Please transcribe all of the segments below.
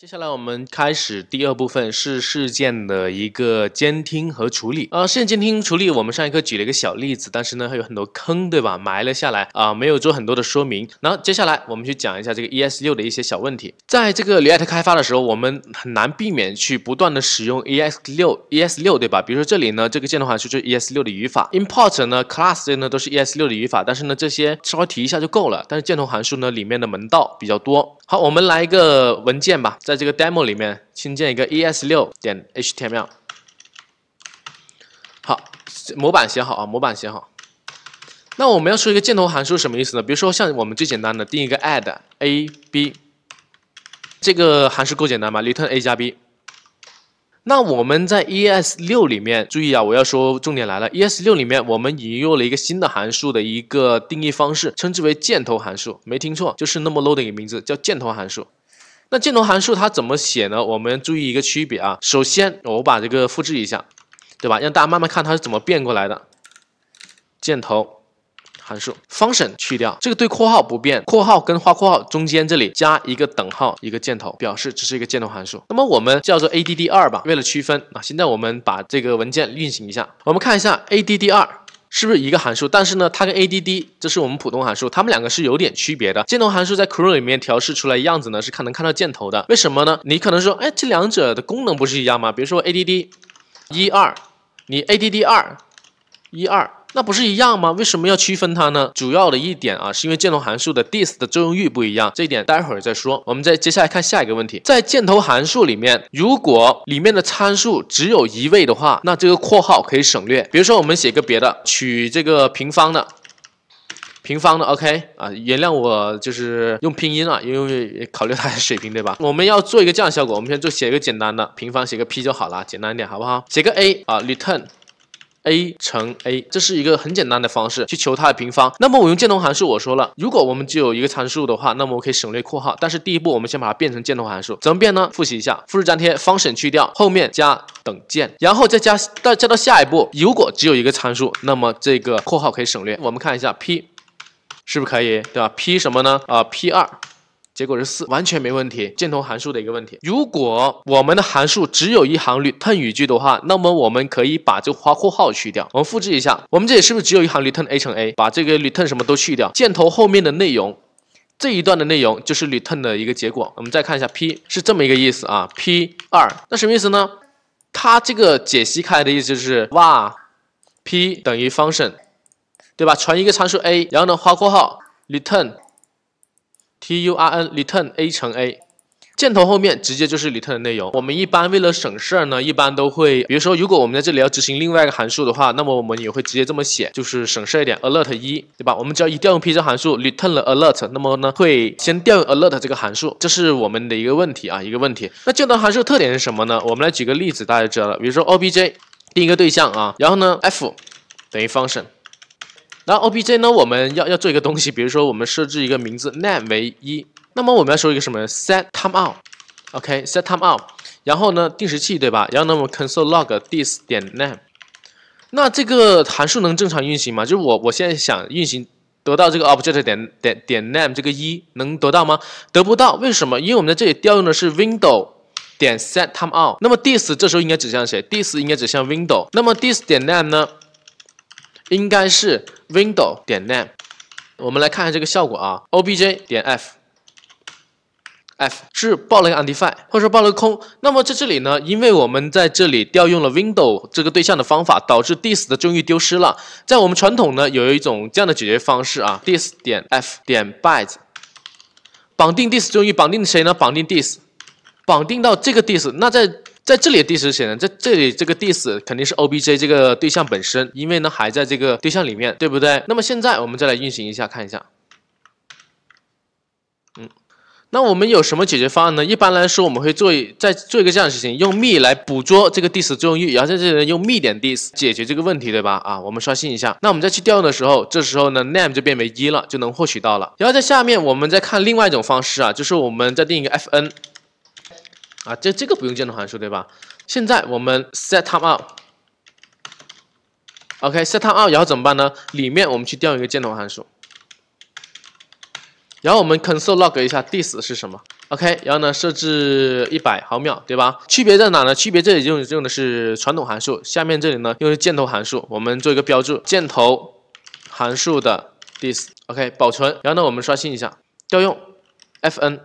接下来我们开始第二部分，是事件的一个监听和处理。呃，事件监听处理，我们上一课举了一个小例子，但是呢还有很多坑，对吧？埋了下来啊，没有做很多的说明。然后接下来我们去讲一下这个 ES6 的一些小问题。在这个 React 开发的时候，我们很难避免去不断的使用 ES6，ES6 对吧？比如说这里呢，这个键的话就是 ES6 的语法，import 呢，class 呢，都是 ES6 的语法，但是呢这些稍微提一下就够了。但是箭头函数呢里面的门道比较多。好，我们来一个文件吧。在这个 demo 里面新建一个 es6 点 html，好，模板写好啊，模板写好。那我们要说一个箭头函数什么意思呢？比如说像我们最简单的定一个 add a b，这个函数够简单吧？return a 加 b。那我们在 es6 里面，注意啊，我要说重点来了。es6 里面我们引入了一个新的函数的一个定义方式，称之为箭头函数。没听错，就是那么 low 的一个名字，叫箭头函数。那箭头函数它怎么写呢？我们注意一个区别啊。首先我把这个复制一下，对吧？让大家慢慢看它是怎么变过来的。箭头函数 function 去掉这个对括号不变，括号跟画括号中间这里加一个等号，一个箭头，表示这是一个箭头函数。那么我们叫做 add 二吧，为了区分啊。现在我们把这个文件运行一下，我们看一下 add 二。是不是一个函数？但是呢，它跟 add，这是我们普通函数，它们两个是有点区别的。箭头函数在 Chrome 里面调试出来样子呢，是看能看到箭头的。为什么呢？你可能说，哎，这两者的功能不是一样吗？比如说 add，一二，你 add 二，一二。那不是一样吗？为什么要区分它呢？主要的一点啊，是因为箭头函数的 this 的作用域不一样，这一点待会儿再说。我们再接下来看下一个问题，在箭头函数里面，如果里面的参数只有一位的话，那这个括号可以省略。比如说，我们写个别的，取这个平方的，平方的。OK，啊，原谅我就是用拼音啊，因为考虑它的水平对吧？我们要做一个这样效果，我们先做写一个简单的平方，写个 P 就好了，简单一点好不好？写个 A，啊，return。a 乘 a，这是一个很简单的方式去求它的平方。那么我用箭头函数，我说了，如果我们只有一个参数的话，那么我可以省略括号。但是第一步，我们先把它变成箭头函数，怎么变呢？复习一下，复制粘贴，function 去掉，后面加等键，然后再加到加到下一步。如果只有一个参数，那么这个括号可以省略。我们看一下 p 是不是可以，对吧？p 什么呢？啊，p 二。结果是四，完全没问题。箭头函数的一个问题，如果我们的函数只有一行 return 语句的话，那么我们可以把这个花括号去掉。我们复制一下，我们这里是不是只有一行 return a 乘 a？把这个 return 什么都去掉，箭头后面的内容，这一段的内容就是 return 的一个结果。我们再看一下 p 是这么一个意思啊，p 二，那什么意思呢？它这个解析开的意思就是哇 p 等于 function，对吧？传一个参数 a，然后呢花括号 return。t u r n return a 乘 a，箭头后面直接就是 return 的内容。我们一般为了省事儿呢，一般都会，比如说如果我们在这里要执行另外一个函数的话，那么我们也会直接这么写，就是省事儿一点。alert 一对吧？我们只要一调用 p 这个函数，return 了 alert，那么呢会先调用 alert 这个函数。这是我们的一个问题啊，一个问题。那箭头函数特点是什么呢？我们来举个例子，大家知道了。比如说 obj 第一个对象啊，然后呢 f 等于 function。然后 obj 呢，我们要要做一个东西，比如说我们设置一个名字 name 为一，那么我们要说一个什么 set time out，OK，set time out，然后呢定时器对吧？然后呢我们 console log this 点 name，那这个函数能正常运行吗？就是我我现在想运行得到这个 object 点点点 name 这个一能得到吗？得不到，为什么？因为我们在这里调用的是 window 点 set time out，那么 this 这时候应该指向谁？this 应该指向 window，那么 this 点 name 呢？应该是 window 点 name，我们来看看下这个效果啊。obj 点 f f 是报了个 undefined，或者说报了个空。那么在这里呢，因为我们在这里调用了 window 这个对象的方法，导致 this 的终于丢失了。在我们传统呢，有有一种这样的解决方式啊，this 点 f 点 bytes，绑定 this 终于绑定谁呢？绑定 this，绑定到这个 this，那在在这里的 h i s 显然在这里，这个 d i s 肯定是 obj 这个对象本身，因为呢还在这个对象里面，对不对？那么现在我们再来运行一下，看一下。嗯，那我们有什么解决方案呢？一般来说，我们会做再做一个这样的事情，用 me 来捕捉这个 d i s 作用域，然后在这里用 me 点 d i s 解决这个问题，对吧？啊，我们刷新一下，那我们再去调用的时候，这时候呢 name 就变为一了，就能获取到了。然后在下面，我们再看另外一种方式啊，就是我们再定一个 fn。啊，这这个不用箭头函数对吧？现在我们 set up u t OK set up u t 然后怎么办呢？里面我们去调一个箭头函数，然后我们 console log 一下 this 是什么？OK，然后呢设置一百毫秒对吧？区别在哪呢？区别这里用用的是传统函数，下面这里呢用的是箭头函数，我们做一个标注，箭头函数的 this，OK 保存，然后呢我们刷新一下，调用 fn。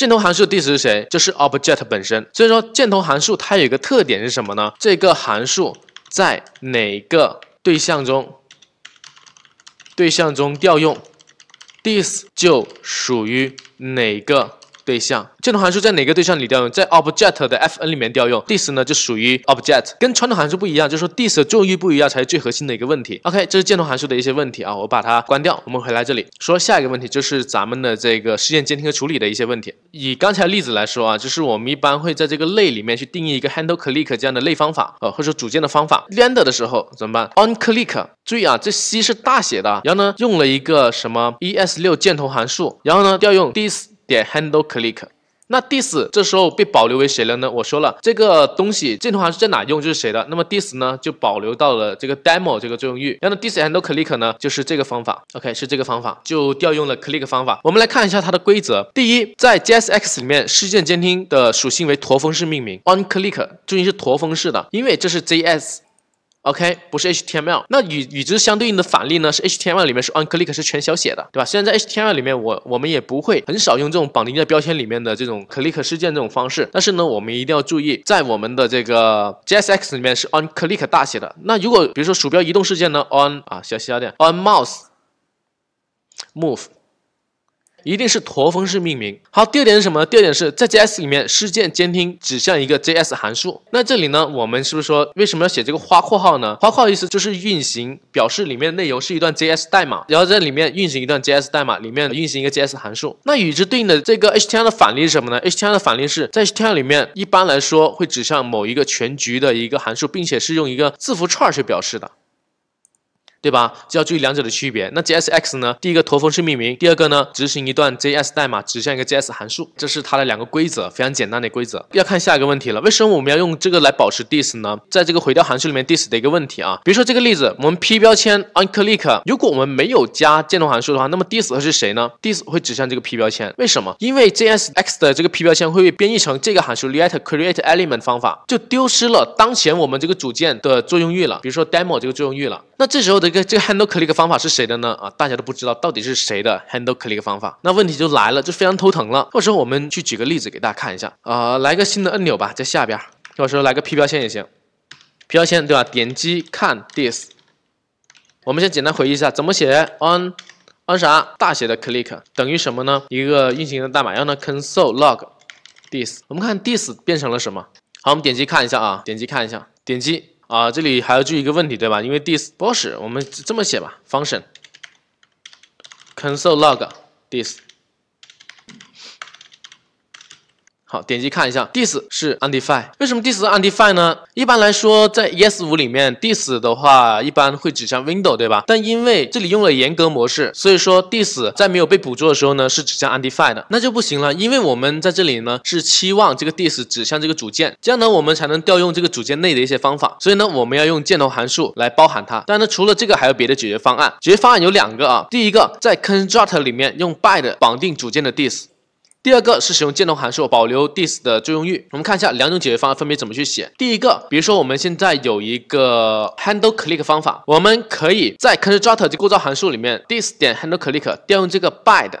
箭头函数的 this 是谁？就是 object 本身。所以说，箭头函数它有一个特点是什么呢？这个函数在哪个对象中，对象中调用，this 就属于哪个。对象箭头函数在哪个对象里调用？在 object 的 fn 里面调用 this 呢？就属于 object，跟传统函数不一样，就是说 this 的作用域不一样，才是最核心的一个问题。OK，这是箭头函数的一些问题啊，我把它关掉，我们回来这里说下一个问题，就是咱们的这个事件监听和处理的一些问题。以刚才例子来说啊，就是我们一般会在这个类里面去定义一个 handle click 这样的类方法呃，或者组件的方法 render 的时候怎么办？on click，注意啊，这 c 是大写的，然后呢，用了一个什么 ES 六箭头函数，然后呢调用 this。点 handle click，那 this 这时候被保留为谁了呢？我说了，这个东西箭头还是在哪用就是谁的，那么 this 呢就保留到了这个 demo 这个作用域。然后 this handle click 呢就是这个方法，OK 是这个方法就调用了 click 方法。我们来看一下它的规则，第一，在 JSX 里面事件监听的属性为驼峰式命名，on click 注意是驼峰式的，因为这是 JS。OK，不是 HTML。那与与之相对应的反例呢？是 HTML 里面是 on click 是全小写的，对吧？现在在 HTML 里面，我我们也不会很少用这种绑定在标签里面的这种 click 事件这种方式。但是呢，我们一定要注意，在我们的这个 JSX 里面是 on click 大写的。那如果比如说鼠标移动事件呢，on 啊小写点，on mouse move。一定是驼峰式命名。好，第二点是什么呢？第二点是在 JS 里面事件监听指向一个 JS 函数。那这里呢，我们是不是说为什么要写这个花括号呢？花括号意思就是运行表示里面内容是一段 JS 代码，然后在里面运行一段 JS 代码，里面运行一个 JS 函数。那与之对应的这个 HTML 的反例是什么呢？HTML 的反例是在 HTML 里面，一般来说会指向某一个全局的一个函数，并且是用一个字符串去表示的。对吧？就要注意两者的区别。那 JSX 呢？第一个驼峰式命名，第二个呢，执行一段 JS 代码，指向一个 JS 函数，这是它的两个规则，非常简单的规则。要看下一个问题了，为什么我们要用这个来保持 this 呢？在这个回调函数里面，this 的一个问题啊，比如说这个例子，我们 p 标签 onclick，如果我们没有加箭头函数的话，那么 this 是谁呢？this 会指向这个 p 标签，为什么？因为 JSX 的这个 p 标签会被编译成这个函数 create create element 方法，就丢失了当前我们这个组件的作用域了，比如说 demo 这个作用域了。那这时候的这个这个 handle click 方法是谁的呢？啊，大家都不知道到底是谁的 handle click 方法。那问题就来了，就非常头疼了。到时候我们去举个例子给大家看一下。啊，来个新的按钮吧，在下边。到时候来个 p 标签也行，p 标签对吧？点击看 this。我们先简单回忆一下，怎么写 on on 啥大写的 click 等于什么呢？一个运行的代码，然后呢 console log this。我们看 this 变成了什么？好，我们点击看一下啊，点击看一下，点击。啊，这里还要注意一个问题，对吧？因为 d h i s s h 我们这么写吧，function console log t i s 好，点击看一下，this 是 undefined。为什么 this 是 undefined 呢？一般来说，在 ES5 里面，this 的话一般会指向 window，对吧？但因为这里用了严格模式，所以说 this 在没有被捕捉的时候呢，是指向 undefined 的，那就不行了。因为我们在这里呢是期望这个 this 指向这个组件，这样呢我们才能调用这个组件内的一些方法。所以呢，我们要用箭头函数来包含它。当然呢，除了这个还有别的解决方案。解决方案有两个啊。第一个，在 construct 里面用 b y n d 绑定组件的 this。第二个是使用箭头函数保留 this 的作用域。我们看一下两种解决方案分别怎么去写。第一个，比如说我们现在有一个 handle click 方法，我们可以在 constructor 构造函数里面 this 点 handle click 调用这个 bind。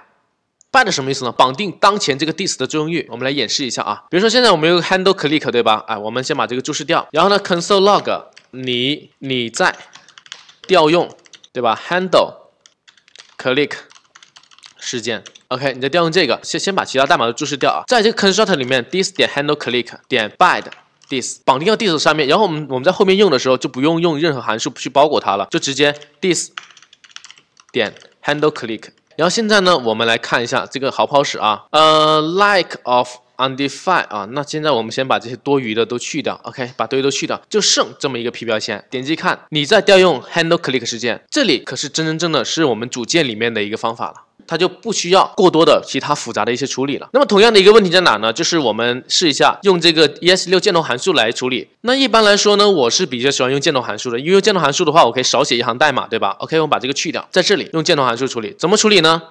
bind 什么意思呢？绑定当前这个 this 的作用域。我们来演示一下啊。比如说现在我们有 handle click 对吧？哎，我们先把这个注释掉。然后呢，console log 你你在调用对吧？handle click。事件，OK，你再调用这个，先先把其他代码都注释掉啊，在这个 constructor 里面，this 点 handle click，点 b a d this，绑定到 this 上面，然后我们我们在后面用的时候就不用用任何函数去包裹它了，就直接 this 点 handle click，然后现在呢，我们来看一下这个好不好使啊？呃，like of undefined 啊，那现在我们先把这些多余的都去掉，OK，把多余都去掉，就剩这么一个 P 标签。点击看，你在调用 handle click 事件，这里可是真真正的是我们组件里面的一个方法了。它就不需要过多的其他复杂的一些处理了。那么同样的一个问题在哪呢？就是我们试一下用这个 ES 六箭头函数来处理。那一般来说呢，我是比较喜欢用箭头函数的，因为箭头函数的话，我可以少写一行代码，对吧？OK，我们把这个去掉，在这里用箭头函数处理，怎么处理呢？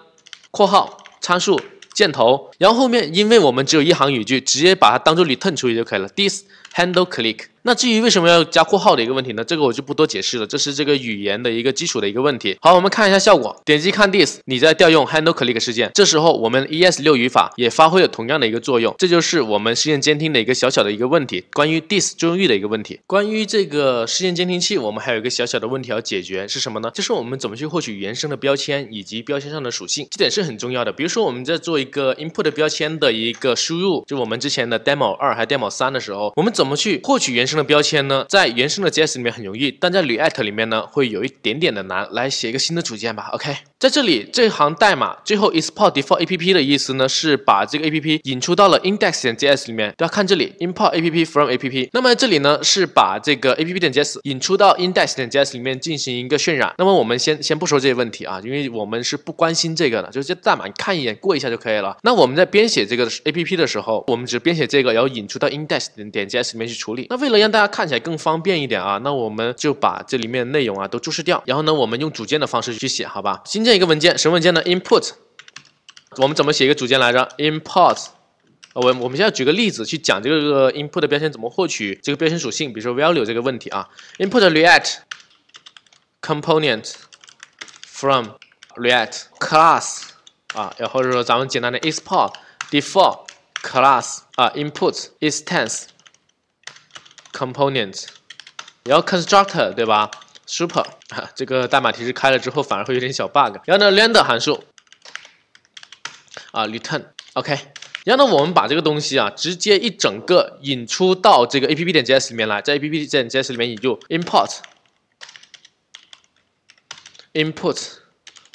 括号参数箭头，然后后面因为我们只有一行语句，直接把它当做里 turn 处理就可以了。This handle click。那至于为什么要加括号的一个问题呢？这个我就不多解释了，这是这个语言的一个基础的一个问题。好，我们看一下效果，点击看 this，你在调用 handle click 事件，这时候我们 ES6 语法也发挥了同样的一个作用，这就是我们事件监听的一个小小的一个问题，关于 this 作用域的一个问题。关于这个事件监听器，我们还有一个小小的问题要解决是什么呢？就是我们怎么去获取原生的标签以及标签上的属性，这点是很重要的。比如说我们在做一个 input 标签的一个输入，就我们之前的 demo 二还 demo 三的时候，我们怎么去获取原。生的标签呢，在原生的 JS 里面很容易，但在 e At 里面呢，会有一点点的难。来写一个新的组件吧，OK。在这里，这行代码最后 export default App 的意思呢，是把这个 App 引出到了 index.js 点里面。家看这里 import App from App。那么这里呢，是把这个 App.js 点引出到 index.js 点里面进行一个渲染。那么我们先先不说这些问题啊，因为我们是不关心这个的，就是这代码看一眼过一下就可以了。那我们在编写这个 App 的时候，我们只编写这个，然后引出到 index.js 点里面去处理。那为了让大家看起来更方便一点啊，那我们就把这里面内容啊都注释掉。然后呢，我们用组件的方式去写，好吧？新建一个文件，什么文件呢？Input。我们怎么写一个组件来着？Input。我我们现在举个例子去讲这个 Input 的标签怎么获取这个标签属性，比如说 value 这个问题啊。Input React Component from React Class 啊，或者说咱们简单的 export default class 啊，Input instance。components，然后 constructor 对吧？super 啊，这个代码提示开了之后反而会有点小 bug。然后呢，render 函数啊，return OK。然后呢，我们把这个东西啊，直接一整个引出到这个 app.js 点里面来，在 app.js 点里面引入 import，import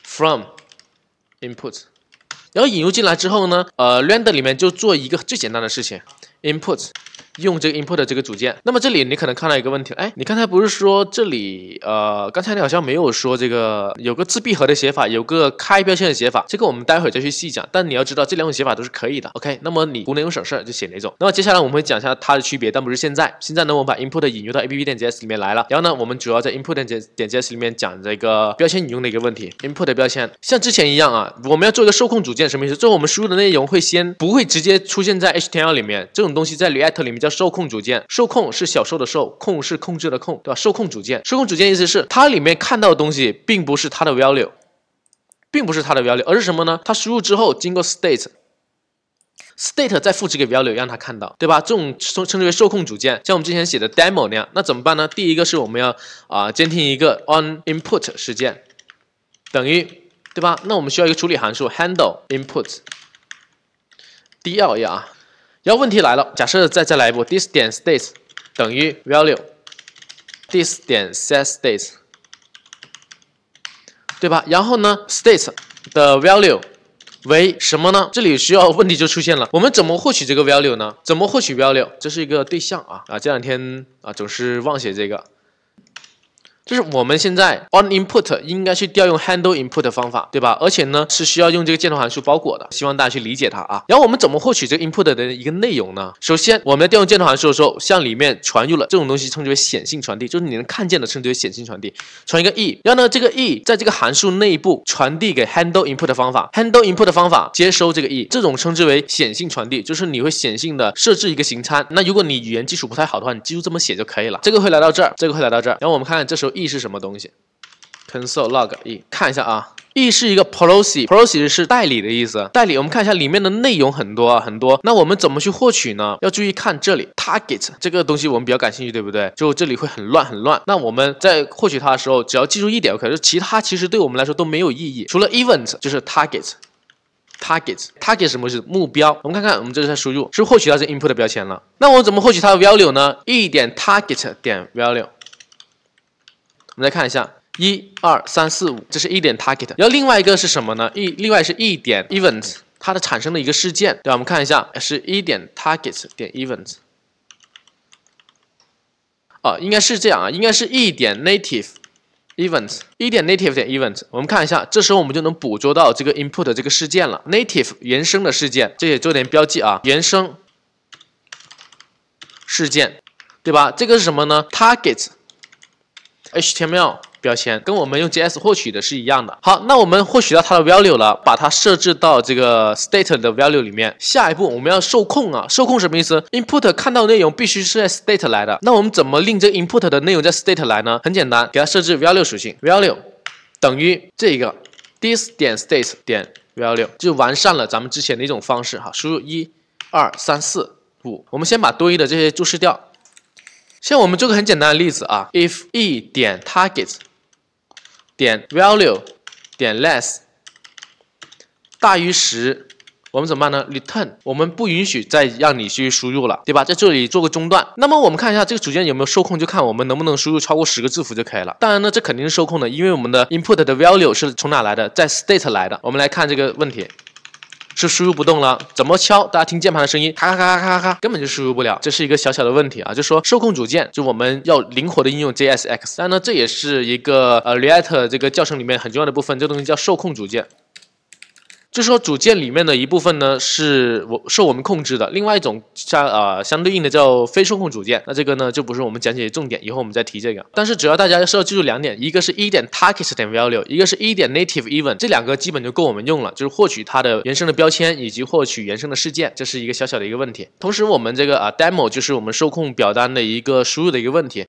from，import。然后引入进来之后呢，呃，render 里面就做一个最简单的事情，import。用这个 input 这个组件，那么这里你可能看到一个问题，哎，你刚才不是说这里，呃，刚才你好像没有说这个有个自闭合的写法，有个开标签的写法，这个我们待会再去细讲。但你要知道这两种写法都是可以的，OK。那么你哪一种省事儿就写哪种。那么接下来我们会讲一下它的区别，但不是现在。现在呢，我们把 input 引入到 A P P 点 J S 里面来了。然后呢，我们主要在 input 点 J J S 里面讲这个标签引用的一个问题。input 的标签像之前一样啊，我们要做一个受控组件，什么意思？最后我们输入的内容会先不会直接出现在 H T M L 里面，这种东西在 React 里面。叫受控组件，受控是小受的受，控是控制的控，对吧？受控组件，受控组件意思是它里面看到的东西，并不是它的 value，并不是它的 value，而是什么呢？它输入之后，经过 state，state 再复制给 value 让它看到，对吧？这种称称之为受控组件，像我们之前写的 demo 那样，那怎么办呢？第一个是我们要啊监听一个 on input 事件，等于对吧？那我们需要一个处理函数 handle input，第二页啊。然后问题来了，假设再再来一步，this. 点 states 等于 value，this. 点 setStates，对吧？然后呢，state 的 value 为什么呢？这里需要问题就出现了，我们怎么获取这个 value 呢？怎么获取 value？这是一个对象啊啊！这两天啊总是忘写这个。就是我们现在 on input 应该去调用 handle input 方法，对吧？而且呢是需要用这个箭头函数包裹的，希望大家去理解它啊。然后我们怎么获取这个 input 的一个内容呢？首先，我们调用箭头函数的时候，向里面传入了这种东西，称之为显性传递，就是你能看见的，称之为显性传递。传一个 e，然后呢，这个 e 在这个函数内部传递给 handle input 方法，handle input 方法接收这个 e，这种称之为显性传递，就是你会显性的设置一个形参。那如果你语言基础不太好的话，你记住这么写就可以了。这个会来到这儿，这个会来到这儿。然后我们看看这时候。e 是什么东西？console log e 看一下啊，e 是一个 policy，policy 是代理的意思，代理。我们看一下里面的内容很多啊，很多，那我们怎么去获取呢？要注意看这里，target 这个东西我们比较感兴趣，对不对？就这里会很乱很乱。那我们在获取它的时候，只要记住一点，可就其他其实对我们来说都没有意义，除了 event 就是 target，target，target 什么意思？目标。我们看看我们这是在输入，是获取到这 input 的标签了。那我怎么获取它的 value 呢？一点 target 点 value。我们来看一下，一、二、三、四、五，这是一点 target，然后另外一个是什么呢？一，另外是一点 event，它的产生的一个事件，对吧？我们看一下，是一点 target 点 event，啊，应该是这样啊，应该是一点 native event，一点 native 点 event，我们看一下，这时候我们就能捕捉到这个 input 这个事件了，native 原生的事件，这也做点标记啊，原生事件，对吧？这个是什么呢？target。HTML 标签跟我们用 JS 获取的是一样的。好，那我们获取到它的 value 了，把它设置到这个 state 的 value 里面。下一步我们要受控啊，受控什么意思？Input 看到内容必须是在 state 来的。那我们怎么令这 Input 的内容在 state 来呢？很简单，给它设置 value 属性，value 等于这一个 this 点 state 点 value，就完善了咱们之前的一种方式哈。输入一、二、三、四、五，我们先把多余的这些注释掉。像我们做个很简单的例子啊，if e 点 target 点 value 点 less 大于十，我们怎么办呢？return 我们不允许再让你去输入了，对吧？在这里做个中断。那么我们看一下这个组件有没有受控，就看我们能不能输入超过十个字符就可以了。当然呢，这肯定是受控的，因为我们的 input 的 value 是从哪来的？在 state 来的。我们来看这个问题。就输入不动了，怎么敲？大家听键盘的声音，咔咔咔咔咔咔根本就输入不了。这是一个小小的问题啊，就说受控组件，就我们要灵活的应用 JSX。当然呢，这也是一个呃 React 这个教程里面很重要的部分，这东西叫受控组件。就说组件里面的一部分呢，是我受我们控制的。另外一种，像呃相对应的叫非受控组件。那这个呢，就不是我们讲解的重点，以后我们再提这个。但是，只要大家是要记住两点：一个是一点 target 点 value，一个是一点 native event。这两个基本就够我们用了，就是获取它的原生的标签以及获取原生的事件，这是一个小小的一个问题。同时，我们这个啊 demo 就是我们受控表单的一个输入的一个问题。